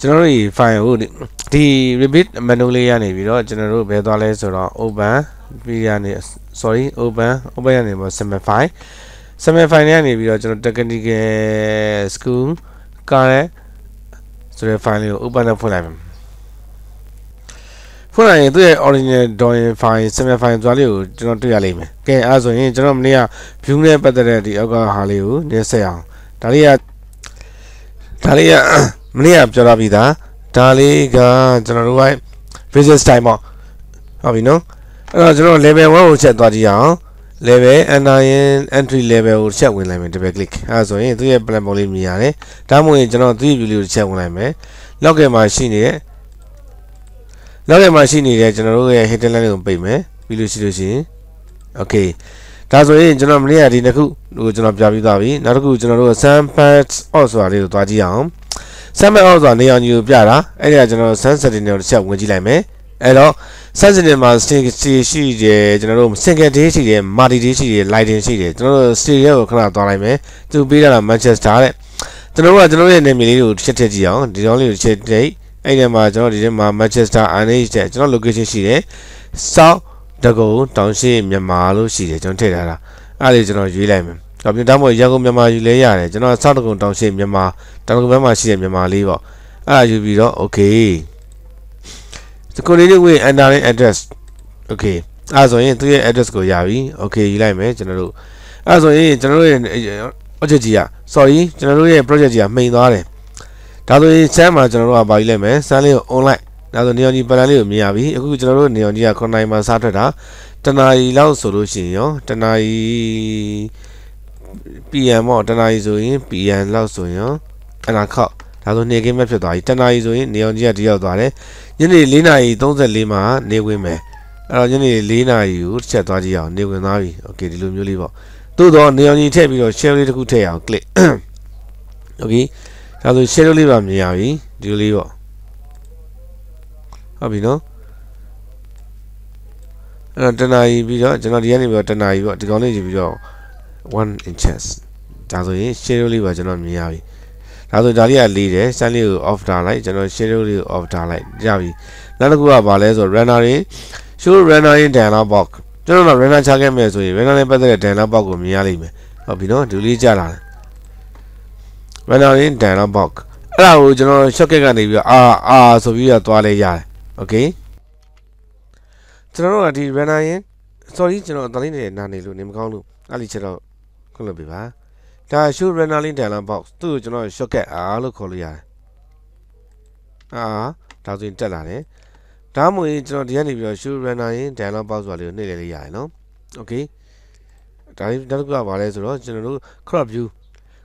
ကျွန်တော်တို့ဒီ file ကိုဒီ remit menu လေးရနေပြီးတော့ကျွန်တော်တို့ဘယ်သွားလဲဆိုတော့ open ပြီးရနေ sorry open open ရနေပေါ့ simplify simplify နဲ့နေပြီးတော့ကျွန်တော် technical school ကလည်းဆိုတဲ့ file လေးကို open လုပ်ဖွင့်လိုက်မယ်ဖွင့်လိုက်ရင်သူ့ရဲ့ original domain file simple file ဆိုတာလေးကိုကျွန်တော်တွေ့ရလိမ့်မယ်။ကဲအဲဆိုရင်ကျွန်တော်မနေ့က view နဲ့ပတ်သက်တဲ့ဒီအောက်ကဟာလေးကိုညှက်ဆက်အောင်။ဒါလေးကဒါလေးကမနေ့ကပြောထားပြီးသားဒါလေးကကျွန်တော်တို့ရဲ့ business time ပေါ့ဟုတ်ပြီနော်အဲ့တော့ကျွန်တော် level 1ကိုချက်သွားကြည့်အောင် level enter entry level ကိုချက်ဝင်လိုက်မယ် double click အဲဆိုရင်သူ့ရဲ့ plan ပေါ်လေးမြင်ရတယ်ဒါမှမဟုတ်ကျွန်တော်သူ့ရဲ့ view လေးကိုချက်ဝင်လိုက်မယ် login မှာရှိနေတဲ့ login မှာရှိနေတဲ့ကျွန်တော်တို့ရဲ့ hidden line ကိုပိတ်မယ်ပြီးလို့ရှိလို့ရှိရင် okay ဒါဆိုရင်ကျွန်တော်မနေ့ကဒီနှစ်ခုဟိုကျွန်တော်ပြပြသွားပြီနောက်တစ်ခုကျွန်တော်တို့ samples off ဆိုတာလေးကိုသွားကြည့်အောင်ဆက်မဲ့အောင်ဆိုတာနေအောင်ကြီးကိုပြတာအဲ့ဒီကကျွန်တော်တို့ sun setting တွေကိုတစ်ချက်ဝင်ကြည့်လိုက်မယ်အဲ့တော့ sun setting မှာ string ရှိတယ်ကျွန်တော်တို့ single day ရှိတယ် multi day ရှိတယ် lighting ရှိတယ်ကျွန်တော်တို့ stereo ကိုခဏသွားလိုက်မယ်သူပေးတာက manchester တဲ့ကျွန်တော်တို့ကကျွန်တော်ရဲ့နာမည်လေးကိုတစ်ချက်ထည့်ကြည့်အောင်ဒီတော့လေးကိုတစ်ချက်ထည့်အဲ့ဒီမှာကျွန်တော်ဒီထဲမှာ Manchester NH တဲ့ကျွန်တော် location ရှိတယ် South တကုံတောင်ရှိမြန်မာလို့ရှိတယ်ကျွန်တော်ထည့်ထားတာအဲ့ဒါလေးကျွန်တော်ရွေးလိုက်မယ်တော့ပြဒါမှမဟုတ်ရန်ကုန်မြန်မာယူလဲရတယ်ကျွန်တော်စောက်တကုံတောင်ရှိမြန်မာတောင်ကုံဘက်မှာရှိတဲ့မြန်မာလေးပေါ့အဲ့ဒါယူပြီးတော့ okay the coordinate with entering address okay အဲ့ဆိုရင်သူ့ရဲ့ address ကိုရပြီ okay ယူလိုက်မယ်ကျွန်တော်တို့အဲ့ဆိုရင်ကျွန်တော်တို့ရဲ့ object ကြီးอ่ะ sorry ကျွန်တော်တို့ရဲ့ project ကြီးอ่ะမှိန်သွားတယ်ဒါဆိုရင်ဆမ်းမှာကျွန်တော်တို့ကပါယူလိုက်မယ်ဆမ်းလေးကို online ဒါဆိုနေအောင်ကြီးပလန်လေးကိုမြင်ရပြီအခုကျွန်တော်တို့နေအောင်ကြီးက9နိုင်မှာစားထွက်တာတနာရီလောက်ဆိုလို့ရှိရင်ရောတနာရီ PM ပေါ့တနာရီဆိုရင် PM လောက်ဆိုရင်အနာခောက်ဒါဆိုနေကင်းမဲ့ဖြစ်သွားပြီတနာရီဆိုရင်နေအောင်ကြီးကတရောက်သွားတယ်ညနေ4နာရီ34မှာနေဝင်မယ်အဲ့တော့ညနေ4နာရီကိုတစ်ချက်သွားကြည့်အောင်နေဝင်သွားပြီโอเคဒီလိုမျိုးလေးပေါ့သို့တော့နေအောင်ကြီးထည့်ပြီးတော့ share လေးတစ်ခုထည့်အောင် click โอเคဒါဆို share လေးပါမြင်ရပြီဒီလိုလေးပေါ့ဟုတ်ပြီနော်အဲ့တော့တနာရီပြီးတော့ကျွန်တော်ဒီကနေပြီးတော့တနာရီပေါ့ဒီကောင်လေးကြည့်ပြီးတော့1 inches ဒါဆိုရင် shadow လေးပါကျွန်တော်မြင်ရပြီဒါဆိုဒါလေးကလေးတယ် shadow လေးကို off ထားလိုက်ကျွန်တော် shadow လေးကို off ထားလိုက်ကြပြီနောက်တစ်ခုကဘာလဲဆို runner တွေ show runner in dialog box ကျွန်တော်က runner ချခဲ့မယ်ဆိုရင် runner နဲ့ပတ်သက်တဲ့ dialog box ကိုမြင်ရလိမ့်မယ်ဟုတ်ပြီနော်ဒူလေးကြလာတယ် runner in dialog box အဲ့ဒါကိုကျွန်တော် shortcut ကနေပြီးအာအာဆိုပြီးတော့သွားလဲရတယ်โอเคကျွန်တော်တို့ကဒီ runner ရင် sorry ကျွန်တော် အတလေးနေနာနေလို့နေမကောင်းလို့အဲ့ဒီချက်တော့ခွင့်လွှတ်ပေးပါဒါရှု Renalin Dialog Box သူ့ကိုကျွန်တော် shortcut R လို့ခေါ်လို့ရတယ်အာဒါဆိုရင်တက်လာတယ်ဒါမှမဟုတ်ကျွန်တော်ဒီကနေပြီးတော့ show runner ရင် dialog box ဆိုတာလေးကိုနှိပ်လဲလေးရတယ်နော် okay ဒါလေးနောက်တစ်ခုကဘာလဲဆိုတော့ကျွန်တော်တို့ crop view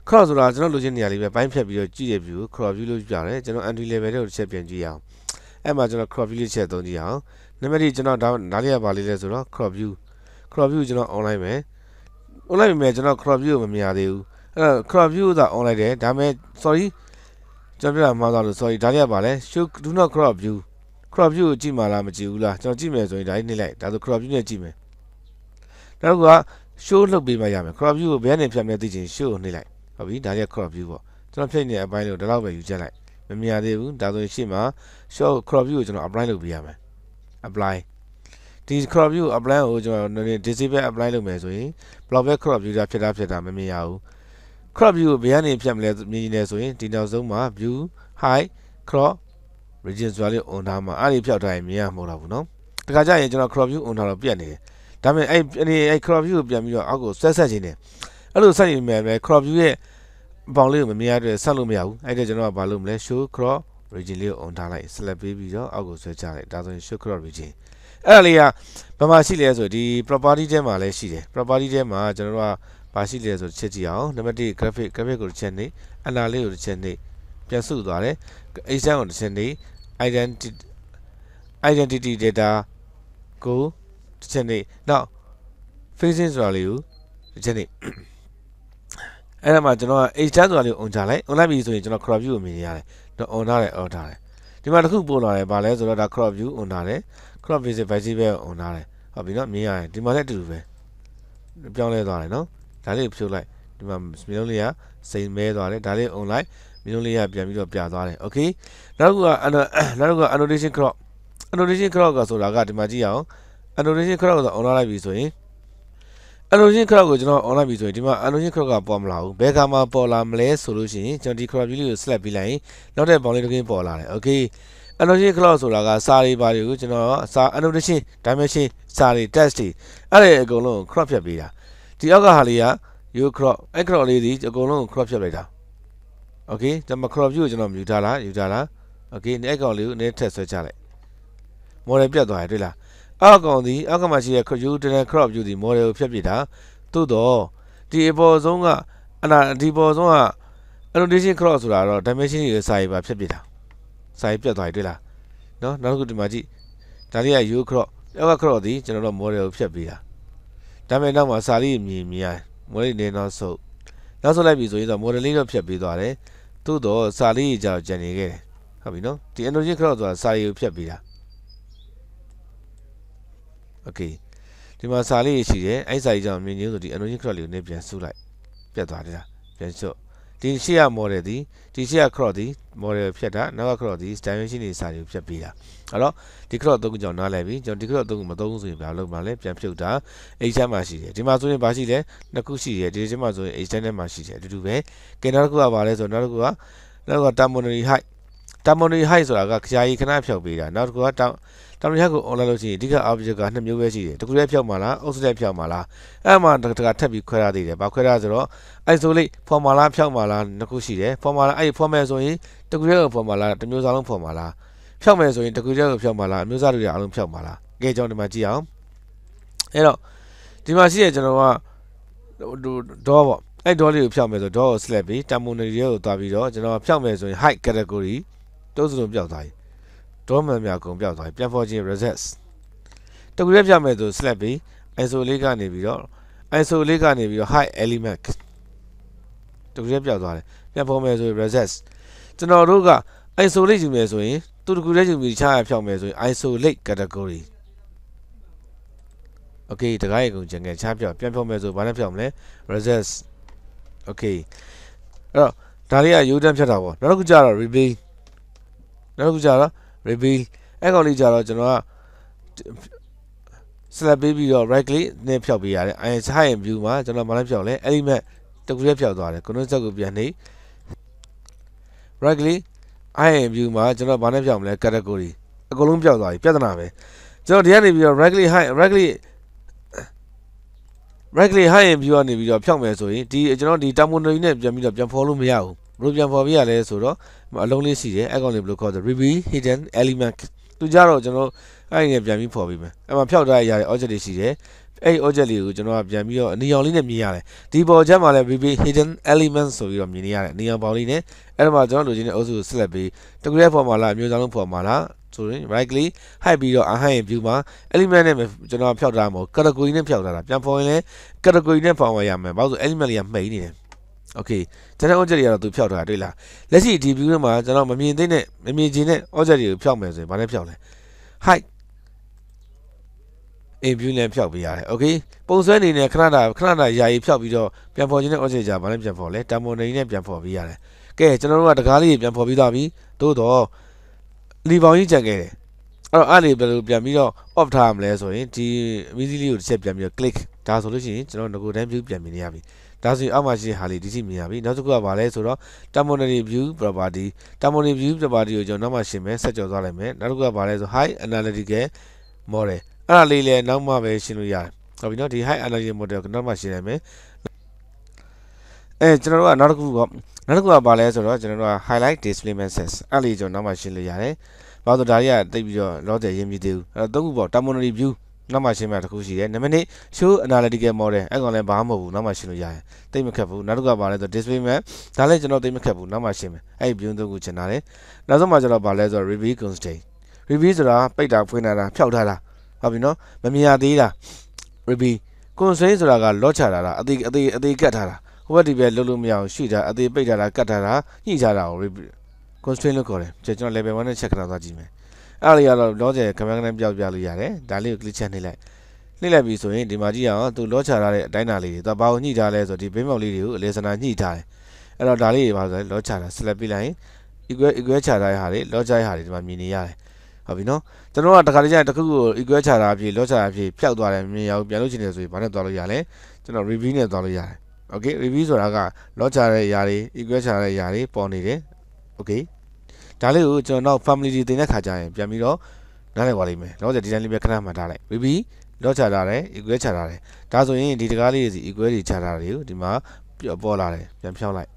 crop ဆိုတာကျွန်တော်လိုချင်နေရာလေးပဲပိုင်းဖြတ်ပြီးတော့ကြည့်တဲ့ view ကို crop view လို့ကြည့်ရတယ်ကျွန်တော် entry level တွေကိုတစ်ချက်ပြန်ကြည့်ရအောင်အဲ့မှာကျွန်တော် crop view လေးတစ်ချက်သုံးကြည့်ရအောင်နံပါတ်1ကျွန်တော်ဒါနားလေးကဘာလေးလဲဆိုတော့ crop view crop view ကျွန်တော် online ပဲ online ပေမဲ့ကျွန်တော် crop view ကိုမမြင်ရသေးဘူးအဲ့တော့ crop view သာ online တယ်ဒါပေမဲ့ sorry ကျွန်တော်ပြတာမှားသွားလို့ sorry ဒါတွေကပါလဲ show do not crop view crop view ကိုကြည့်မှလားမကြည့်ဘူးလားကျွန်တော်ကြည့်မယ်ဆိုရင်ဒါကြီးနှိမ့်လိုက်ဒါဆို crop view နဲ့ကြည့်မယ်နောက်တစ်ခုက show လုပ်ပေးမှရမယ် crop view ကိုဘယ်နဲ့ဖြတ်မလဲသိချင် show ကိုနှိမ့်လိုက်ဟုတ်ပြီဒါကြီး crop view ပေါ့ကျွန်တော်ဖြတ်နေတဲ့အပိုင်းလေးကိုဒီလောက်ပဲယူချက်လိုက်မမြင်ရသေးဘူးဒါဆိုရင်ရှေ့မှာ show crop view ကိုကျွန်တော် apply လုပ်ပေးရမယ် apply ဒီ crop view apply ကိုကျွန်တော် disable apply လုပ်မယ်ဆိုရင် block back crop view ဖြစ်တာဖြစ်တာမမြင်ရဘူး crop view ကိုဘယ်ကနေဖြတ်မလဲမြင်နေတယ်ဆိုရင်ဒီနောက်ဆုံးမှာ view height crop region ဆိုတာလေး on ထားမှာအဲ့ဒီဖြတ်ထားရင်မြင်ရမှာမဟုတ်တော့ဘူးเนาะတခါကျရင်ကျွန်တော် crop view on ထားတော့ပြတ်နေတယ်ဒါပေမဲ့အဲ့အဲ့ crop view ကိုပြန်ပြီးတော့အောက်ကိုဆက်ဆက်ခြင်းတယ်အဲ့လိုဆက်ရင်မြင်မယ် crop view ရဲ့အပေါင်လေးကိုမမြင်ရတဲ့ဆက်လို့မရဘူးအဲ့ဒါကျွန်တော်ကဘာလုပ်မလဲ show crop region လေးကို on ထားလိုက် select ပေးပြီးတော့အောက်ကိုဆွဲချလိုက်ဒါဆိုရင် show crop region အဲ့ဒါလေးကဘာမှရှိလဲဆိုဒီ property ထဲမှာလည်းရှိတယ် property ထဲမှာကျွန်တော်တို့ကဘာရှိလဲဆိုချက်ကြည့်အောင်နံပါတ်1 graphic graphic ကိုတစ်ချက်နေအလားလေးကိုတစ်ချက်နေပြန်စုသွားတယ် exam ကိုတစ်ချက်နေ identity identity data ကိုတစ်ချက်နေနောက် facing ဆိုတာလေးကိုတစ်ချက်နေအဲ့ဒါမှကျွန်တော်က exam ဆိုတာလေးကို on ချလိုက် on လိုက်ပြီဆိုရင်ကျွန်တော် crop view ကိုမြင်ရတယ်တော့ on ထားတယ် on ထားတယ်ဒီမှာတစ်ခုပို့လာတယ်ဗာလဲဆိုတော့ဒါ crop view on ထားတယ် crop visit visible ဟိုနားတယ်ဟုတ်ပြီနော်မြင်ရရင်ဒီမှာလည်းအတူတူပဲပြောင်းလဲသွားတယ်နော်ဒါလေးဖြုတ်လိုက်ဒီမှာမီလုံးလေးကစိန်မဲသွားတယ်ဒါလေး online မီလုံးလေးကပြန်ပြီးတော့ပြသွားတယ် okay နောက်တစ်ခုကနောက်တစ်ခုက annotation crop annotation crop ကဆိုတာကဒီမှာကြည့်ရအောင် annotation crop ဆိုတာ online လိုက်ပြီဆိုရင် annotation crop ကိုကျွန်တော် online ပြီဆိုရင်ဒီမှာ annotation crop ကပေါ်မလာဘူးဘယ်ကမှပေါ်လာမလဲဆိုလို့ရှိရင်ကျွန်တော်ဒီ crop ကြီးလေးကို select ပြီးလိုက်ရင်နောက်တဲ့ bound လေးတစ်ခုပေါ်လာတယ် okay annotation cloud ဆိုတာကစာတွေပါတွေကိုကျွန်တော်စာ annotation dimension စာတွေ text တွေအဲ့ဒါအကုန်လုံး crop ဖြတ်ပေးတာဒီအောက်ကဟာလေးက you crop အဲ့ crop လေးဒီအကုန်လုံး crop ဖြတ်လိုက်တာ okay ကျွန်တော် crop view ကိုကျွန်တော်ယူထားတာယူထားတာ okay ဒီအဲ့ကောင်လေးကိုနည်းထက်ဆွဲချလိုက် model ပြတ်သွားတယ်တွေ့လားအောက်ကောင်ဒီအောက်ကမှာရှိတဲ့ you tunnel crop view ဒီ model ကိုဖြတ်ပြတာသို့တော့ဒီအပေါ်ဆုံးကအနာဒီပေါ်ဆုံးက annotation crop ဆိုတာတော့ dimension တွေစာရေးပါဖြတ်ပြတာစာရေးပြတ်သွားပြီတွေ့လားနော်နောက်တစ်ခုဒီမှာကြည့်ဒါလေးက U crop လောက်က crop ဒီကျွန်တော်တို့ model ကိုဖြတ်ပေးတာဒါပေမဲ့နောက်မှာစာလေးမြင်မြင်ရ model နေတော့ဆုပ်နောက်ဆုပ်လိုက်ပြီဆိုရင်တော့ model လေးတော့ဖြတ်ပေးသွားတယ်သို့တော့စာလေးကြီးကြောင့်ဂျန်နေခဲ့တယ်ဟုတ်ပြီနော်ဒီ annotation crop ဆိုတာစာလေးကိုဖြတ်ပေးတာ okay ဒီမှာစာလေးရှိတယ်အဲ့စာကြီးကြောင့်မြင်ချင်းဆိုဒီ annotation crop လေးကိုနေပြန်ဆုပ်လိုက်ပြတ်သွားတယ်လားပြန်ချော့ဒီရှေ့ရ model ဒီဒီရှေ့ရ crop ဒီ model ဖြတ်တာနောက်က crop ဒီ dimension တွေစာတွေကိုဖြတ်ပေးတာအဲ့တော့ဒီ crop သုံးခုကြောင့်နားလည်ပြီကျွန်တော်ဒီ crop သုံးခုမသုံးဆိုရင်ဘာလုပ်မှာလဲပြန်ဖြုတ်တာ h မှာရှိတယ်ဒီမှာဆိုရင်ဘာရှိလဲနှစ်ခုရှိတယ်ဒီချက်မှာဆိုရင် h နဲ့မှာရှိတယ်အတူတူပဲကဲနောက်တစ်ခုကဘာလဲဆိုတော့နောက်တစ်ခုကနောက်က termonary height termonary height ဆိုတာကခရီးခဏဖြုတ်ပေးတာနောက်တစ်ခုကတောင်ရကို online လို့ရှိရင်အဓိက object ကနှစ်မျိုးပဲရှိတယ်တစ်ခုတည်းဖြောက်မှာလား offset ဖြောက်မှာလားအဲ့မှာတခါထပ်ပြီးခွဲရသေးတယ်ဘာခွဲရဆိုတော့ isolate formula ဖြောက်မှာလားနှစ်ခုရှိတယ် formula အဲ့ format ဆိုရင်တစ်ခုတည်းကို formula တစ်မျိုးစားလုံး formula ဖြောက်မယ်ဆိုရင်တစ်ခုတည်းကိုဖြောက်မှာလားအမျိုးစားတွေအားလုံးဖြောက်မှာလားကဲကျွန်တော်ဒီမှာကြည့်အောင်အဲ့တော့ဒီမှာရှိရကျွန်တော်ကဒေါ်ပေါ့အဲ့ဒေါ်လေးကိုဖြောက်မယ်ဆိုဒေါ်ကို select ပြီး terminal တွေကိုသွားပြီးတော့ကျွန်တော်ဖြောက်မယ်ဆိုရင် height category တိုးစုံပြောက်သွားပြီဒေါ်မန်များကုန်ပြောက်သွားပြီပြန်ဖို့ချင်း resets တကူရက်ပြမယ်ဆို slap ပြီး iso လေးကနေပြီးတော့ iso လေးကနေပြီးတော့ high element တကူရက်ပြောက်သွားတယ်ပြန်ဖို့မယ်ဆို resets ကျွန်တော်တို့က iso လေးယူမယ်ဆိုရင်သူတကူရက်ယူပြီးခြားရဖြောင်းမယ်ဆိုရင် iso လေး category โอเคတကားရေကုန်ကျန်ခဲ့ခြားပြောက်ပြန်ဖြောင်းမယ်ဆိုဘာနဲ့ဖြောင်းမလဲ resets โอเคအဲ့တော့ဒါလေးကရိုးတန်းဖြတ်တာပေါ့နောက်တစ်ခုကျတော့ replay နောက်တစ်ခုကျတော့ reveal အဲ့ကောင်လေးကြတော့ကျွန်တော်က select ပေးပြီးတော့ right click နဲ့ဖြောက်ပေးရတယ် i high view မှာကျွန်တော်မလိုက်ဖြောက်လဲ element တကူရက်ဖြောက်သွားတယ် concept ကိုပြန်နေ right click i view မှာကျွန်တော်ဘာနဲ့ဖြောက်မလဲ category အကုန်လုံးဖြောက်သွားပြီပြဿနာပဲကျွန်တော်ဒီကနေပြီးတော့ right click high right click right click high view ကနေပြီးတော့ဖြောက်မယ်ဆိုရင်ဒီကျွန်တော်ဒီ terminology နဲ့ပြန်ပြီးတော့ပြန် follow လို့မရဘူးဘယ်လိုပြန်ပေါ်ပြရလဲဆိုတော့အလုံးလေးရှိတယ်အဲ့ကောင်လေးဘယ်လိုခေါ်လဲ ruby hidden element သူကြတော့ကျွန်တော်အဲ့ဒီပြန်ပြီးပေါ်ပြီးမယ်အဲ့မှာဖျောက်ထားရတဲ့ object တွေရှိတယ်အဲ့ object လေးကိုကျွန်တော်ကပြန်ပြီးတော့အနီရောင်လေးနဲ့မြင်ရတယ်ဒီပေါ်ချက်မှာလည်း ruby hidden element ဆိုပြီးတော့မြင်နေရတယ်အနီရောင်ပေါင်လေးနဲ့အဲ့ဒါမှာကျွန်တော်လိုချင်တဲ့အုပ်စုကို select ပြီးတကူရဲပေါ်မှာလားအမျိုးသားလုံးပေါ်မှာလားဆိုရင် right click hide ပြီးတော့ hide in view မှာ element နဲ့ကျွန်တော်ဖျောက်ထားမှာ category နဲ့ဖျောက်ထားတာပြန်ပေါ်ရင်လည်း category နဲ့ဖောင်ဝရမယ်ဘာလို့ဆို element လေးကမှိန်နေတယ်โอเคကျွန်တော် object တွေကတော့သူဖျောက်ထားတာတွေ့လားလက်ရှိဒီ view ထဲမှာကျွန်တော်မမြင်သေးနဲ့မမြင်ချင်တဲ့ object တွေကိုဖျောက်မယ်ဆိုရင်ဘာလဲဖျောက်လဲ height in view နဲ့ဖျောက်ပေးရတယ်โอเคပုံဆွဲအနေနဲ့ခဏတာခဏတာယာယီဖျောက်ပြီးတော့ပြန်ဖော်ခြင်းနဲ့ object ကြာဘာလဲပြန်ဖော်လဲ temporary နဲ့ပြန်ဖော်ပေးရတယ်ကဲကျွန်တော်တို့ကတကားလေးပြန်ဖော်ပြီးသားပြီသို့တော့လီပေါင်းကြီးကြံခဲ့တယ်အဲ့တော့အဲ့ဒီဘယ်လိုပြန်ပြီးတော့ off ထားရမလဲဆိုရင်ဒီ easily ကိုတစ်ချက်ပြန်ပြီးတော့ click ဒါဆိုလို့ရှိရင်ကျွန်တော်ငကိုတန်း view ပြန်မြင်ရပြီဒါဆိုရင်အောက်မှာရှိတဲ့ဟာလေးဒီကြည့်မြင်ရပြီနောက်တစ်ခုကဘာလဲဆိုတော့ termonary view property termonary view property ကိုကျွန်တော်နောက်မှရှင်းမယ်ဆက်ကြော်သွားလိုက်မယ်နောက်တစ်ခုကဘာလဲဆို high analytical model အဲ့ဒါလေးလည်းနောက်မှပဲရှင်းလို့ရတယ်ဟုတ်ပြီနော်ဒီ high analytical model ကိုနောက်မှရှင်းလိုက်မယ်အဲကျွန်တော်တို့ကနောက်တစ်ခုပေါ့နောက်တစ်ခုကဘာလဲဆိုတော့ကျွန်တော်တို့က highlight display messages အဲ့လေးကျွန်တော်နောက်မှရှင်းလို့ရတယ်ဘာလို့ဒါတွေကတိတ်ပြီးတော့ loss ရရင်းမြည်သေးဘူးအဲ့တော့သုံးခုပေါ့ termonary view နောက်မှရှင်းပြတာတစ်ခုရှိတယ်နံပါတ်1 show analytical model အဲ့ကောင်လည်းဘာမှမဟုတ်ဘူးနောက်မှရှင်းလို့ရတယ်တိတ်မခက်ဘူးနောက်တစ်ခါပါလဲဆို display map ဒါလည်းကျွန်တော်တိတ်မခက်ဘူးနောက်မှရှင်းမယ်အဲ့ဒီ view သုံးခုချင်တာလေနောက်ဆုံးမှကျွန်တော်ပါလဲဆို review constraint review ဆိုတာပိတ်တာဖွင့်တာဖြောက်ထားတာဟုတ်ပြီနော်မမြင်ရသေးတာ review constraint ဆိုတာက lock ချတာလားအသေးအသေးအသေးကတ်ထားတာဟိုဘက်ဒီဘက်လုံးလို့မရအောင်ရှိတာအသေးပိတ်ထားတာကတ်ထားတာညှိထားတာကို constraint လို့ခေါ်တယ်ကျွန်တော် level 1နဲ့ check ခဏသွားကြည့်မယ်အဲ့လေးကတော့ launch ကမန်းကနန်းပြောက်ပြလို့ရတယ်ဒါလေးကို click ချက်နှိပ်လိုက်နှိပ်လိုက်ပြီဆိုရင်ဒီမှာကြည့်အောင်သူ launch ချထားတဲ့အတိုင်းတာလေးတွေသူဘာကိုညှိထားလဲဆိုတော့ဒီ bin mode လေးတွေကိုအလေးစနာညှိထားတယ်အဲ့တော့ဒါလေးတွေပါဆိုရင် launch ချတာ select ပြလိုက်ရင် equal equal ချထားတဲ့ဟာတွေ launch ချရတဲ့ဟာတွေဒီမှာမြင်နေရတယ်ဟုတ်ပြီနော်ကျွန်တော်ကတခါတည်းကျရင်တစ်ခုကို equal ချတာအဖြစ် launch ချတာအဖြစ်ဖျောက်သွားတယ်မြင်ရအောင်ပြန်လို့ချင်တယ်ဆိုရင်ဘာနဲ့သွားလို့ရလဲကျွန်တော် review နဲ့သွားလို့ရတယ် okay review ဆိုတာက launch ချတဲ့အရာတွေ equal ချတဲ့အရာတွေပေါ်နေတယ် okay ဒါလေးကိုကျွန်တော်နောက် family တွေတင်တဲ့ခါကျရင်ပြန်ပြီးတော့နားလည်ပါလိမ့်မယ်တော့ဒီတိုင်းလေးပဲခဏမှတ်ထားလိုက် bb လော့ချထားတယ် equal ချထားတယ်ဒါဆိုရင်ဒီတကားလေးတွေစီ equal တွေချထားတယ်ကိုဒီမှာပေါ်လာတယ်ပြန်ဖြောင်းလိုက်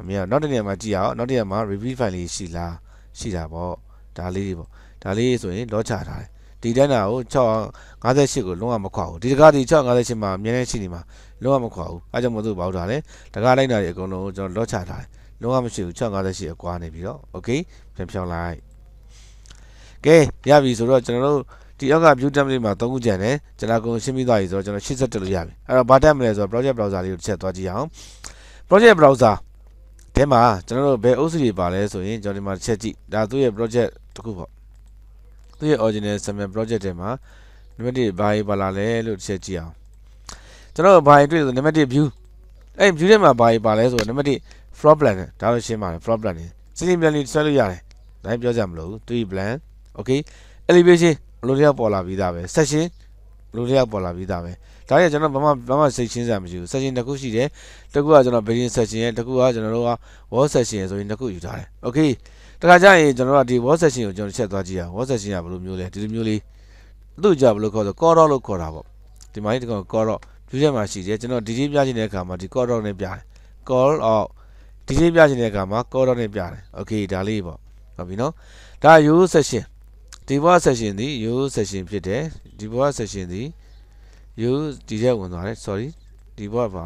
အမေကနောက်တစ်နေရာမှာကြည့်အောင်နောက်တစ်နေရာမှာ review file လေးရှိလားရှိတာပေါ့ဒါလေးတွေပေါ့ဒါလေးဆိုရင်လော့ချထားတယ်ဒီတန်းတာကို658ကိုလုံးဝမခွာဘူးဒီတကားဒီ658မှာအများနဲ့ရှိနေမှာလုံးဝမခွာဘူးအားကြောင့်မလို့ပေါ့တာလေတကားလိုက်တာတွေအကုန်လုံးကျွန်တော်လော့ချထားတယ်လုံးဝမရှိဘူး658အကွာနေပြီးတော့ okay ပြန်ဖြောင်းလိုက်ကဲရပြီဆိုတော့ကျွန်တော်တို့ဒီအောက်က view template မှာ၃ခုကျန်တယ်ကျွန်တော်ကုန်ရှင်းပြီးသွားပြီဆိုတော့ကျွန်တော်81လို့ရပြီအဲ့တော့ဘာတက်မလဲဆိုတော့ project browser လေးကိုတစ်ချက်သွားကြည့်အောင် project browser ထဲမှာကျွန်တော်တို့ဘယ်အုပ်စုတွေပါလဲဆိုရင်ကျွန်တော်ဒီမှာတစ်ချက်ကြည့်ဒါသူ့ရဲ့ project တစ်ခုပေါ့သူ့ရဲ့ original sample project ထဲမှာ limited ဘာရေးပါလာလဲလို့တစ်ချက်ကြည့်အောင်ကျွန်တော်ဘာရေးတွေ့ဆို limited view အဲ့ view ထဲမှာဘာရေးပါလဲဆိုတော့ limited fraud plan ဒါလို့ရှင်းပါတယ် fraud plan နေ simply ဆွဲလို့ရတယ်ဒါပြောကြမလို့ three plan okay elevation လိုလျောက်ပေါ်လာပြီးသားပဲ section လိုလျောက်ပေါ်လာပြီးသားပဲဒါကြီးကျွန်တော်ဘာမှဘာမှစိတ်ချင်းစရာမရှိဘူး section တစ်ခုရှိတယ်တစ်ခုကကျွန်တော် billion section ရဲ့တစ်ခုကကျွန်တော်တို့က wall section ရဲ့ဆိုရင်တစ်ခုယူထားတယ် okay တခါကျရင်ကျွန်တော်တို့ဒီ wall section ကိုကျွန်တော်ချက်သွားကြည့်ရအောင် wall section ကဘယ်လိုမျိုးလဲဒီလိုမျိုးလေးသူ့ကြဘယ်လိုခေါ်ဆို corridor လို့ခေါ်တာပေါ့ဒီမှာဒီကောင် corridor ဖြူးချက်မှာရှိတယ်ကျွန်တော် DJ ပြချင်တဲ့အခါမှာဒီ corridor နဲ့ပြတယ် call out ဒီလေးပြချင်တဲ့အခါမှာ cordon နဲ့ပြတယ်โอเคဒါလေးပေါ့ဟုတ်ပြီနော်ဒါ yo section ဒီဘွား section သည် yo section ဖြစ်တယ်ဒီဘွား section သည် yo ဒီရက်ဝင်သွားတယ် sorry ဒီဘွားပါ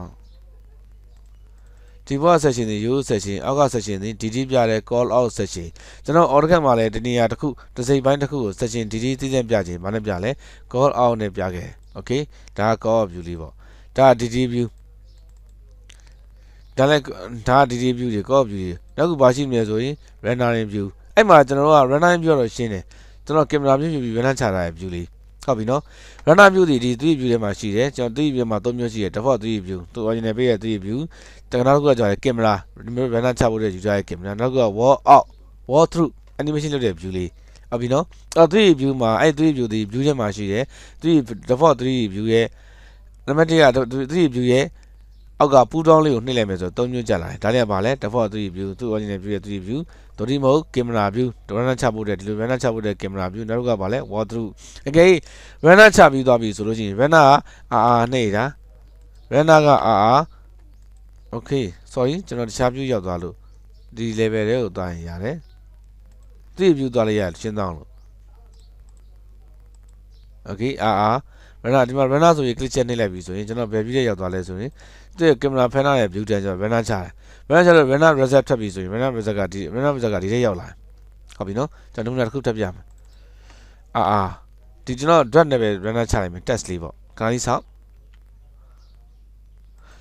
ဒီဘွား section သည် yo section အောက်က section သည် dd ပြတယ် call out section ကျွန်တော် order မှာလည်းတနေရာတစ်ခုတစ်စိတ်ပိုင်းတစ်ခုကို section dd သိတဲ့ပြချင်ဘာနဲ့ပြလဲ call out နဲ့ပြခဲ့ okay ဒါ call view လေးပေါ့ဒါ dd view ဒါလည်းဒါက DD view တွေ code view တွေနောက်ခုဘာရှိမလဲဆိုရင် rendering view အဲ့မှာကျွန်တော်တို့က rendering view တော့ရှင်းတယ်ကျွန်တော်ကင်မရာ view ပြီး render ချထားတဲ့ view လေးဟုတ်ပြီနော် runner view တွေဒီ 3view ထဲမှာရှိတယ်ကျွန်တော် 3view ထဲမှာ3မျိုးရှိတယ် default 3view သူ original ပေးတဲ့ 3view တကယ်တော့ကကျွန်တော်ကင်မရာ runner ချဖို့တဲ့ user ရဲ့ကင်မရာနောက်က wall out wall through animation လုပ်တဲ့ view လေးဟုတ်ပြီနော်အဲ့ 3view မှာအဲ့ 3view ဒီ view ထဲမှာရှိတယ်3 default 3view ရဲ့ number 1က 3view ရဲ့အောက်ကပူးတောင်းလေးကိုနှိမ့်လိုက်မယ်ဆိုတော့၃ညွတ်ကြလာတယ်ဒါလည်းပါလဲ default 3 view သူ့ original view ရဲ့3 view ဒိုတိမဟုတ် camera view ဒိုရနာချဖို့တဲ့ဒီလို render ချဖို့တဲ့ camera view နောက်တစ်ခါပါလဲ wall through အကယ် render ချပြီးသွားပြီဆိုလို့ရှိရင် render က RR နှိမ့်တာ render က RR okay sorry ကျွန်တော်တခြား view ရောက်သွားလို့ဒီ level တွေကိုသွားရင်ရတယ်3 view သွားလိုက်ရရှင်းသောင်းလို့ okay RR runner ဒီမှာ runner ဆိုရင် click ချက်နှိပ်လိုက်ပြီဆိုရင်ကျွန်တော်ဘယ်ပြည့်ရက်ရောက်သွားလဲဆိုရင်သူ့ရဲ့ camera panel ရဲ့ view တဲ့ကျွန်တော် runner ချတယ် runner ချလို့ runner reset ထပ်ပြီဆိုရင် runner reset ကဒီ runner reset ကဒီထဲရောက်လာဟုတ်ပြီနော်ကျွန်တော်နမူနာတစ်ခုထပ်ပြမယ်အာအာဒီကျွန်တော် drag နဲ့ပဲ runner ချလိုက်မယ် test လေးပေါ့ခဏလေးဆောက်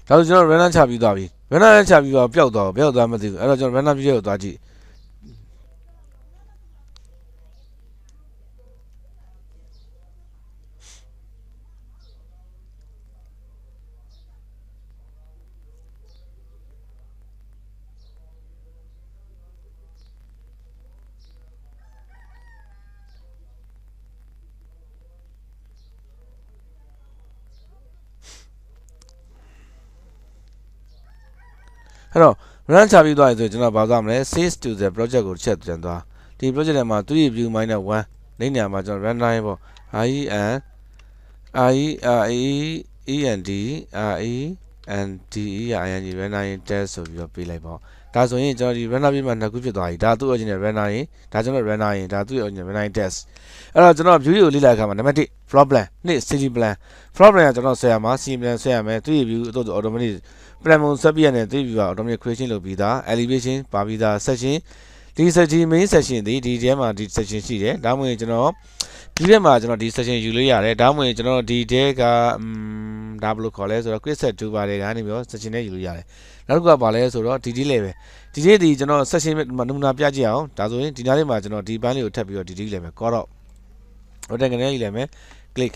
ဒါဆိုကျွန်တော် runner ချပြီးသွားပြီ runner ချပြီးသွားပျောက်သွားပျောက်သွားမသိဘူးအဲ့တော့ကျွန်တော် runner ပြည့်ရောက်သွားကြည့်အဲ့တော့ run ချပြီးသွားရင်ဆိုရင်ကျွန်တော်ဘာသွားမလဲ save to the project ကိုတစ်ချက်ပြန်သွားဒီ project ထဲမှာ 3view-1 လိမ့်နေရာမှာကျွန်တော် run နိုင်ပေါ့ i n i r e e n d r e n d e r i n g run နိုင် test ဆိုပြီးတော့ပေးလိုက်ပေါ့ဒါဆိုရင်ကျွန်တော်ဒီ runner ပြမှာနှစ်ခုဖြစ်သွားပြီဒါသူ့ original runner ရင်ဒါကျွန်တော် runner ရင်ဒါသူ့ original runner test အဲ့တော့ကျွန်တော် view ကိုလေ့လာခါမှာနံပါတ်1 floor plan 2 city plan floor plan ကကျွန်တော်ဆွဲရမှာ city plan ဆွဲရမယ်သူ့ view အတော့ automatic Premon ဆက်ပြရတဲ့သိပြီပါ automatic creation လုပ်ပြီးသား elevation ပါပြီးသား section ဒီ section main section ဒီဒီထဲမှာဒီ section ရှိတယ်ဒါမှမဟုတ်ကျွန်တော်ဒီထဲမှာကျွန်တော်ဒီ section ယူလို့ရတယ်ဒါမှမဟုတ်ကျွန်တော်ဒီထဲကဒါဘယ်လိုခေါ်လဲဆိုတော့ quick set 2ပါတယ်ကနေပြီးတော့ section နဲ့ယူလို့ရတယ်နောက်တစ်ခုကပါလဲဆိုတော့ DD level DD ဒီကျွန်တော် section မှာနမူနာပြကြည့်အောင်ဒါဆိုရင်ဒီနားလေးမှာကျွန်တော်ဒီပန်းလေးကိုထပ်ပြီးတော့ DD level ကောတော့ rotate ကနေယူလိုက်မယ် click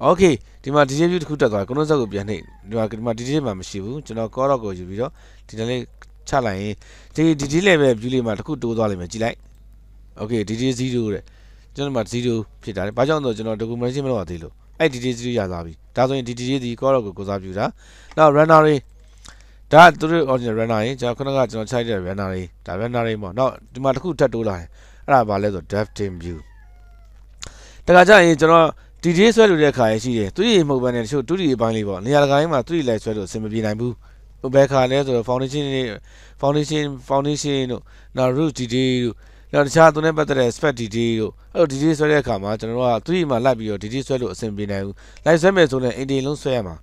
โอเคဒီမှာ DJ view တစ်ခုတက်သွားတယ် control z ကိုပြန်နှိပ်ဒီမှာဒီမှာ DJ မှာမရှိဘူးကျွန်တော် core ကိုယူပြီးတော့ဒီနယ်လေးချလိုက်ရင်ဒီ DJ level view လေးမှာတစ်ခုတိုးသွားလိမ့်မယ်ကြည့်လိုက်โอเค DJ 0တဲ့ကျွန်တော်မှာ0ဖြစ်တာလေဘာကြောင့်လဲဆိုတော့ကျွန်တော် documentation မလုပ်ရသေးလို့အဲ့ DJ 0ရသွားပြီဒါဆိုရင် DJ ဒီ core ကိုကိုစားပြူတာနောက် runner တွေဒါသူတို့ original runner ရင်ကျွန်တော်ခုနကကျွန်တော်ခြိုက်တဲ့ runner တွေဒါ runner တွေပေါ့နောက်ဒီမှာတစ်ခုထပ်တိုးလာတယ်အဲ့ဒါဘာလဲဆိုတော့ dev team view တခါကျရင်ကျွန်တော်ဒီဒီဆွဲလို့တဲ့ခါရရှိတယ်သူရီမှုတ်ပန်းနဲ့တချို့ဒုတိယပိုင်းလေးပေါ့နေရာတကာကြီးမှာသူရီလိုက်ဆွဲလို့အဆင်မပြေနိုင်ဘူးဟိုဘက်ခါလဲဆိုတော့ foundation တွေ foundation foundation တို့နောက် root DD တို့နောက်တခြားသူနဲ့ပတ်သက်တဲ့ spec DD တို့အဲ့လို DD ဆွဲတဲ့အခါမှာကျွန်တော်တို့ကသူ့ဒီမှာလိုက်ပြီးတော့ DD ဆွဲလို့အဆင်ပြေနိုင်ဘူး live ဆွဲမယ်ဆိုရင် AD လုံးဆွဲရမှာ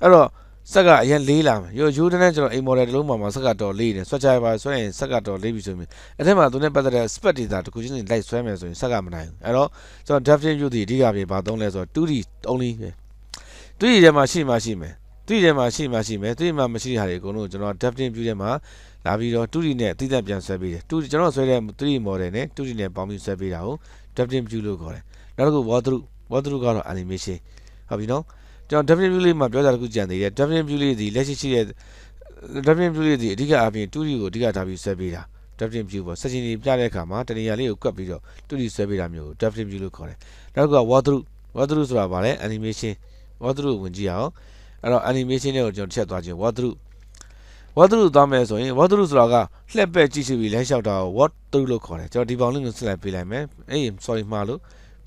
အဲ့တော့စက်ကအရင်လေးလာမယ်ရိုရိုးတန်းတန်းကျွန်တော်အိမ်မော်ဒယ်တလုံးမှာမှာစက်ကတော့လေးနေဆွဲကြပါဆွဲရင်စက်ကတော့လေးပြီဆိုရင်အဲ့ထဲမှာသူနဲ့ပတ်သက်တဲ့ spec data တခုချင်းလိုက်ဆွဲမယ်ဆိုရင်စက်ကမနိုင်ဘူးအဲ့တော့ကျွန်တော် definite view ဒီအဓိကပြင်ဘာသုံးလဲဆိုတော့ 2D only ပဲ 2D ထဲမှာရှိမှရှိမယ် 2D ထဲမှာရှိမှရှိမယ် 2D မှာမရှိတာတွေအကုန်လုံးကျွန်တော် definite view ထဲမှာလာပြီးတော့ 2D နဲ့အတိအကျပြန်ဆွဲပေးတယ်2ကျွန်တော်ဆွဲတဲ့ 3D model နဲ့ 2D နဲ့ပေါင်းပြီးဆွဲပေးတာကို definite view လို့ခေါ်တယ်နောက်တစ်ခု walkthrough walkthrough ကတော့ animation ဟုတ်ပြီနော်ကျွန်တော် W လေးမှာပြောကြတဲ့ခုကြံသေးတယ် W လေးဒီလက်ရှိရှိတဲ့ W လေးဒီအဓိကအားဖြင့်တူရီကိုအဓိကထားပြီးဆွဲပေးတာ W ပေါ့ section တွေပြတဲ့အခါမှာတနေရာလေးကိုကွက်ပြီးတော့တူရီဆွဲပေးတာမျိုးကို W လို့ခေါ်တယ်နောက်က walk through walk through ဆိုတာဗာလဲ animation walk through ကိုဝင်ကြည့်အောင်အဲ့တော့ animation တွေကိုကျွန်တော်ချက်သွားခြင်း walk through walk through သွားမယ်ဆိုရင် walk through ဆိုတာကလှက်ပက်ကြည့်စီပြီးလမ်းလျှောက်တာကို walk through လို့ခေါ်တယ်ကျွန်တော်ဒီဘောင်လေးကိုဆက်လိုက်ပေးလိုက်မယ်အေး sorry မှားလို့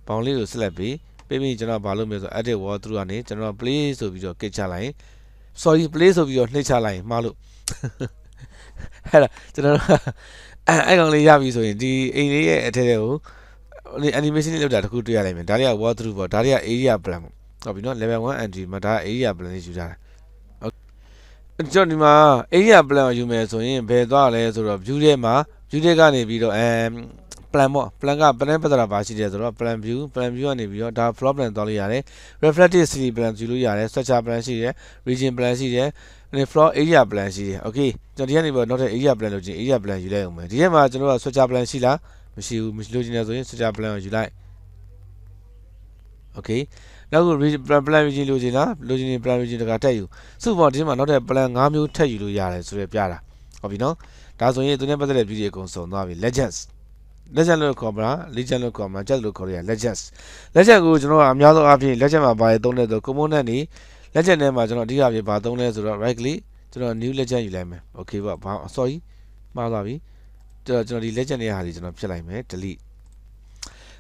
ဘောင်လေးကိုဆက်လိုက်ပေးပေးပြီးကျွန်တော်ဘာလုပ်မလဲဆိုတော့ edit wall သူကနေကျွန်တော် play ဆိုပြီးတော့ကစ်ချလိုက်ရင် sorry play ဆိုပြီးတော့နှိပ်ချလိုက်ရင်မှားလို့ဟဲ့လားကျွန်တော်အဲ့ကောင်လေးရပြီဆိုရင်ဒီအိမ်လေးရဲ့အထက်ထဲကို animation လေးလောက်တာတခုတွေ့ရနိုင်မယ်ဒါတွေက wall through ပေါ့ဒါတွေက area plan ပေါ့ဟုတ်ပြီနော် level 1 entry မှာဒါ area plan လေးယူထားတာကျွန်တော်ဒီမှာ area plan ကိုယူမယ်ဆိုရင်ဘယ်သွားလဲဆိုတော့ view ထဲမှာ view ထဲကနေပြီးတော့အဲ plan ပေါ့ plan က plan ပတ်သက်တာဘာရှိတယ်ဆိုတော့ plan view plan view ကနေပြီးတော့ဒါ floor plan သွားလို့ရတယ် reflective city plan ကြည့်လို့ရတယ် structure plan ရှိတယ် region plan ရှိတယ် floor area plan ရှိတယ် okay ကျွန်တော်ဒီကနေပြီးတော့နောက်ထပ် area plan လို့ကြည့် area plan ယူလိုက်အောင်မယ်ဒီထဲမှာကျွန်တော်က structure plan ရှိလားမရှိဘူးမရှိလို့ကျင်တယ်ဆိုရင် structure plan ကိုယူလိုက် okay နောက်ခု plan plan ယူလို့ကျင်လားလိုချင်ရင် plan ယူချင်တကထက်ယူစုပေါ်ဒီထဲမှာနောက်ထပ် plan 5မျိုးထက်ယူလို့ရတယ်ဆိုရပြတာဟုတ်ပြီနော်ဒါဆိုရင်သူနဲ့ပတ်သက်တဲ့ video အကုန်စုံသွားပြီ legends ledger လို့ခေါ်မလား ledger လို့ခေါ်မလား ledger လို့ခေါ်ရ ledgers ledger ကိုကျွန်တော်ကအများဆုံးအဖြစ် ledger မှာဘာတွေသုံးလဲဆိုတော့ component တွေ ledger ထဲမှာကျွန်တော်အဓိကအဖြစ်ဘာသုံးလဲဆိုတော့ right click ကျွန်တော် new ledger ယူလိုက်မယ် okay ပါဘာ sorry မှားသွားပြီကျွန်တော်ဒီ ledger တွေဟာဒီကျွန်တော်ဖြစ်လိုက်မယ် delete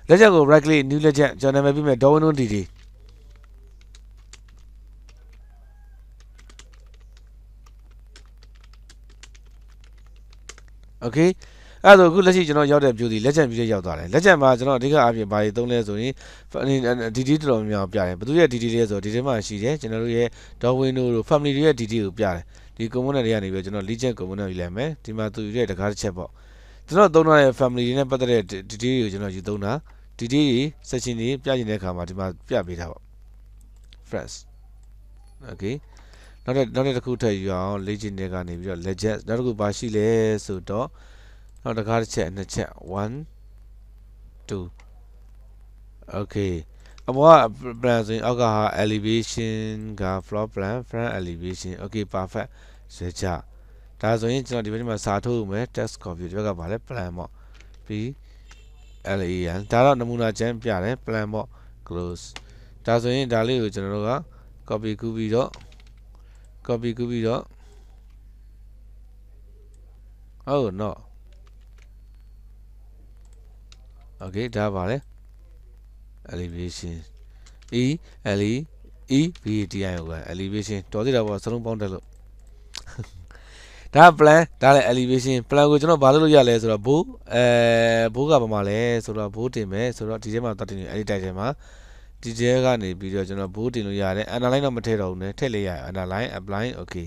ledger ကို right click new ledger ကျွန်တော်နာမည်ပေးမယ် domino dd โอเคအဲ့ဆိုအခုလက်ရှိကျွန်တော်ရောက်တဲ့ view ဒီလက်ချက် view လေးရောက်သွားတယ်လက်ချက်မှာကျွန်တော်အဓိကအားဖြင့်ဘာတွေသုံးလဲဆိုရင် DD တော်တော်များများပြတယ်ဘသူရဲ့ DD လဲဆိုတော့ဒီထဲမှာရှိတယ်ကျွန်တော်တို့ရဲ့ door window တို့ family တွေရဲ့ DD ကိုပြတယ်ဒီ component တွေကနေပြီးကျွန်တော် legend component ယူလိုက်မယ်ဒီမှာသူရဲ့တကားတစ်ချက်ပေါ့ကျွန်တော်သုံးထားတဲ့ family တွေနဲ့ပတ်သက်တဲ့ DD တွေကိုကျွန်တော်ယူသုံးတာ DD တွေ section တွေပြခြင်းတဲ့အခါမှာဒီမှာပြပေးတာပေါ့ friends okay နောက်တစ်နောက်တစ်ခုထပ်ယူအောင် legend တွေကနေပြီးတော့ legend နောက်တစ်ခုဘာရှိလဲဆိုတော့နောက်တစ်ခါတစ်ချက်နှစ်ချက်1 2 okay အပေါ်က plan ဆိုရင်အောက်ကဟာ elevation က floor plan front elevation okay perfect ဇေချဒါဆိုရင်ကျွန်တော်ဒီဘက်မှာစာထုတ်ဦးမယ် text copy ဒီဘက်ကဗာလဲ plan ပေါ့ p l a n ဒါတော့နမူနာကျမ်းပြတယ် plan ပေါ့ close ဒါဆိုရင်ဒါလေးကိုကျွန်တော်တို့က copy ကူးပြီးတော့ copy ကူးပြီးတော့ဟုတ်တော့ okay ဒါပါလေ elevation e l e e v d i ကို elevation တော်သေးတာပေါ့စလုံးပေါင်းတက်လို့ဒါ plan ဒါလည်း elevation plan ကိုကျွန်တော်ဘာလုပ်လို့ရလဲဆိုတော့ဘိုးအဲဘိုးကဘာမှလဲဆိုတော့ဘိုးတင်မယ်ဆိုတော့ဒီထဲမှာတက်တင်အဲ့ဒီတိုက်ထဲမှာဒီထဲကနေပြီးတော့ကျွန်တော်ဘိုးတင်လို့ရတယ် underline တော့မထည့်တော့ဘူးねထည့်လိုက်ရ underline apply okay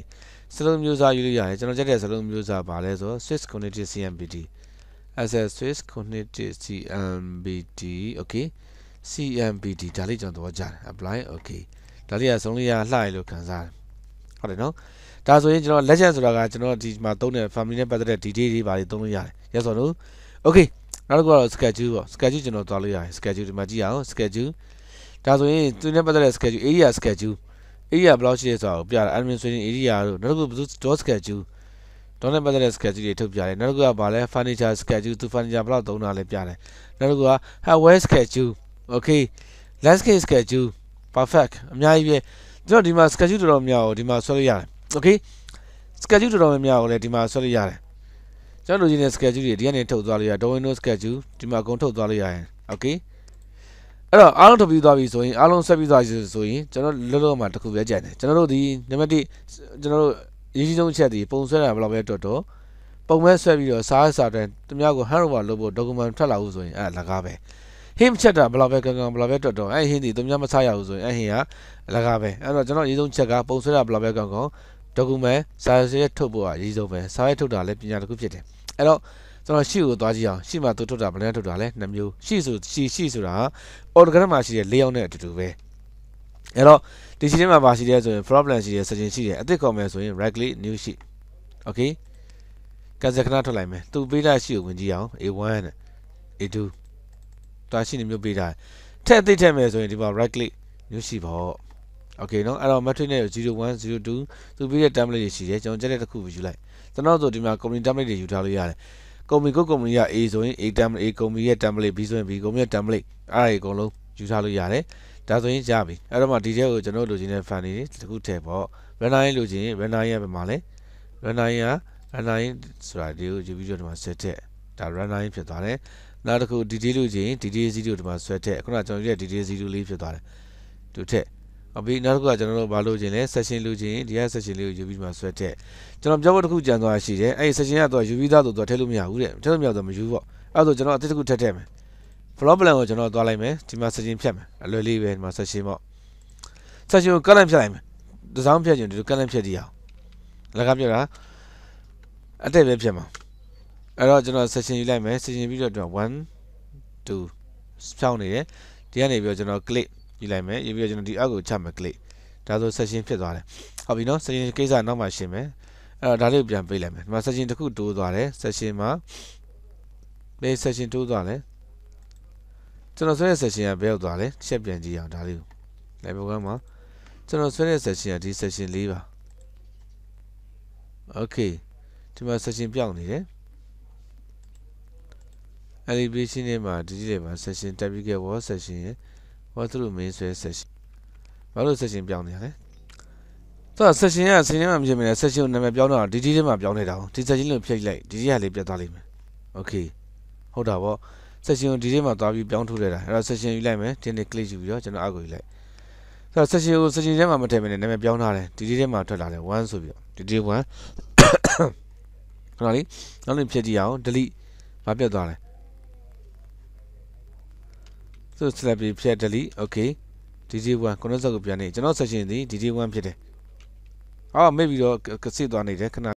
စလုံးမျိုးစားယူလို့ရတယ်ကျွန်တော်ကြက်တဲ့စလုံးမျိုးစားဘာလဲဆိုတော့6 connected cmpd accessories connected CMBD okay CMBD ဒါလေးကျွန်တော်တော့ကြားတယ် apply okay ဒါလေးကဆုံးလေးရလှရလို့ခံစားတယ်ဟုတ်တယ်နော်ဒါဆိုရင်ကျွန်တော် legend ဆိုတာကကျွန်တော်ဒီမှာသုံးတဲ့ family နဲ့ပတ်သက်တဲ့ detail တွေပါလေးသုံးလို့ရတယ်ရက်စော်တို့ okay နောက်တစ်ခုကတော့ schedule ပေါ့ schedule ကျွန်တော်သွားလို့ရတယ် schedule ဒီမှာကြည့်အောင် schedule ဒါဆိုရင်သူနဲ့ပတ်သက်တဲ့ schedule area schedule area ဘယ်လောက်ရှိလဲဆိုတာကိုပြတာ administration area တို့နောက်တစ်ခု door schedule တော့နဲ့ပတ်သက်တဲ့ schedule တွေထုတ်ပြတယ်နောက်တစ်ခုကဘာလဲ furniture schedule သူ furniture ဘယ်လောက်သုံးတာလဲပြတယ်နောက်တစ်ခုက hardware schedule okay landscape schedule perfect အများကြီးပဲကျွန်တော်ဒီမှာ schedule တော်တော်များအောင်ဒီမှာဆွဲလို့ရတယ် okay schedule တော်တော်များများကိုလည်းဒီမှာဆွဲလို့ရတယ်ကျွန်တော်လိုချင်တဲ့ schedule တွေဒီကနေထုတ်သွားလို့ရတော့ window schedule ဒီမှာအကုန်ထုတ်သွားလို့ရရင် okay အဲ့တော့အားလုံးထုတ်ပြီးသွားပြီဆိုရင်အားလုံးဆက်ပြီးသွားပြီဆိုရင်ကျွန်တော်လုံးလုံးမှာတစ်ခုပဲကြံတယ်ကျွန်တော်တို့ဒီနံပါတ်1ကျွန်တော်တို့အရေးကြီးဆုံးချက်ဒီပုံဆွဲတာဘယ်လောက်ပဲတော်တော်ပုံမဲ့ဆွဲပြီးတော့စားအစာတန်းသူများကို handover လုပ်ဖို့ document ထွက်လာဘူးဆိုရင်အဲ့လကားပဲ him ချက်တာဘယ်လောက်ပဲကံကံဘယ်လောက်ပဲတော်တော်အဲ့ him ဒီသူများမဆရဘူးဆိုရင်အဲ့ him ကလကားပဲအဲ့တော့ကျွန်တော်အရေးဆုံးချက်ကပုံဆွဲတာဘယ်လောက်ပဲကံကံ document စာရွက်ထုတ်ဖို့အရေးဆုံးပဲစာရွက်ထုတ်တာလည်းပညာတစ်ခုဖြစ်တယ်အဲ့တော့ကျွန်တော်ရှီကိုသွားကြည့်အောင်ရှီမှာသူထုတ်တာဘယ်လောက်ထုတ်တာလဲ2မျိုးရှီဆိုရှီရှီဆိုတာ order မှာရှိတဲ့၄ယောက်နဲ့အတူတူပဲအဲ့တော့ဒီရှိတဲ့မှာပါရှိတဲ့ဆိုရင် problem ရှိတယ် session ရှိတယ်အသစ် comment ဆိုရင် right click new sheet okay ကစားခဏထွက်လိုက်မယ်သူပေးတာရှိကိုဝင်ကြည့်အောင် A1 နဲ့ A2 တာရှိနေမျိုးပေးတာထက်အသစ်ထက်မယ်ဆိုရင်ဒီမှာ right click new sheet ပေါ့ okay နော်အဲ့တော့ matrix နဲ့01 02သူပေးတဲ့ template တွေရှိတယ်ကျွန်တော်ကြက်တဲ့တစ်ခုယူလိုက်ကျွန်တော်ဆိုဒီမှာ company template တွေယူထားလို့ရတယ်ကုမ္ပဏီကုတ်ကုမ္ပဏီက A ဆိုရင် A template A ကုမ္ပဏီရဲ့ template B ဆိုရင် B ကုမ္ပဏီရဲ့ template အားတွေအကုန်လုံးယူထားလို့ရတယ်ဒါဆိုရင်ရပြီအဲ့တော့မှဒီတဲ့ကိုကျွန်တော်လိုချင်တဲ့ fan တွေတခုထည့်ပေါ့ runner ရင်လိုချင်ရင် runner ရင်ကဘယ်မှာလဲ runner ရင်က runner ရင်ဆိုတာဒီကိုယူပြီးတော့ဒီမှာ set ထည့်ဒါ runner ရင်ဖြစ်သွားတယ်နောက်တစ်ခု detail လိုချင်ရင် detail 0ဒီမှာဆွဲထည့်ခုနကကျွန်တော်ရဲ့ detail 0လေးဖြစ်သွားတယ်သူထည့်အပြီးနောက်တစ်ခုကကျွန်တော်တို့မလိုချင်လဲ session လိုချင်ဒီက session လေးကိုယူပြီးမှဆွဲထည့်ကျွန်တော်ပြောဖို့တစ်ခုကြံသွားရှိတယ်အဲ့ဒီ session ကတော့ယူပြီးသားဆိုတော့ထည့်လို့မရဘူးတဲ့ထည့်လို့မရတော့မယူပေါ့အဲ့ဒါဆိုကျွန်တော်အသစ်တစ်ခုထည့်ထည့်မယ် floor plan ကိုကျွန်တော်သွားလိုက်မယ်ဒီမှာဆက်ရှင်ဖြတ်မယ်အလွယ်လေးပဲဒီမှာဆက်ရှင်ပေါ့ဆက်ရှင်ကိုကတ်လန့်ဖြတ်လိုက်မယ်ဒီဆောင်ဖြတ်ခြင်းဒီလိုကတ်လန့်ဖြတ်ကြည့်အောင်လက်ကပြတာအတက်ပဲဖြတ်မှာအဲ့တော့ကျွန်တော်ဆက်ရှင်ယူလိုက်မယ်ဆက်ရှင်ပြီးတော့1 2ဖြောင်းနေတယ်ဒီကနေပြီးတော့ကျွန်တော် click ယူလိုက်မယ်ယူပြီးတော့ကျွန်တော်ဒီအောက်ကိုချမယ် click ဒါဆို session ဖြစ်သွားတယ်ဟုတ်ပြီနော် session ကိစ္စနောက်မှရှင်းမယ်အဲ့တော့ဒါလေးကိုပြန်ပေးလိုက်မယ်ဒီမှာ session တစ်ခုတိုးသွားတယ် session မှာ page session တိုးသွားတယ်ကျွန်တော်ဆွဲတဲ့ session ကဘယ်ရောက်သွားလဲချက်ပြန်ကြည့်အောင်ဒါလေးကို level 1မှာကျွန်တော်ဆွဲတဲ့ session ကဒီ session 4ပါ okay ဒီမှာ session ပြောင်းနေတယ် elevation နဲ့မှာဒီကြီးတွေမှာ session typical wall session ရယ် wall through main ဆွဲ session ဘာလို့ session ပြောင်းနေရလဲသူက session က session မှာမဖြစ်မနေ session ကိုနာမည်ပြောင်းတော့ဒီဒီထဲမှာပြောင်းနေတာအောင်ဒီ session လို့ဖြည့်လိုက်ဒီကြီးကလေးပြတ်သွားလိမ့်မယ် okay ဟုတ်တာပေါ့ session ကိုဒီထဲမှာသွားပြီးပြောင်းထုတ်လိုက်တာအဲ့တော့ session ယူလိုက်မယ်ဒီနေ့ click ယူပြီးတော့ကျွန်တော်အောက်ကိုယူလိုက်ဆိုတော့ session ကို session ထဲမှာမထည့်မနေနာမည်ပြောင်းထားတယ်ဒီဒီထဲမှာထွက်လာတယ်1ဆိုပြီးတော့ဒီဒီ1ခဏလေးနောက်နေ့ဖြည့်ကြည့်အောင် delete မပြတ်သွားတယ်ဆို slab ဖြည့် delete okay DD1 ကိုနော်ဆက်ကိုပြန်နေကျွန်တော် session ဒီ DD1 ဖြစ်တယ်အော်မိတ်ပြီးတော့စစ်သွားနေတယ်ခဏ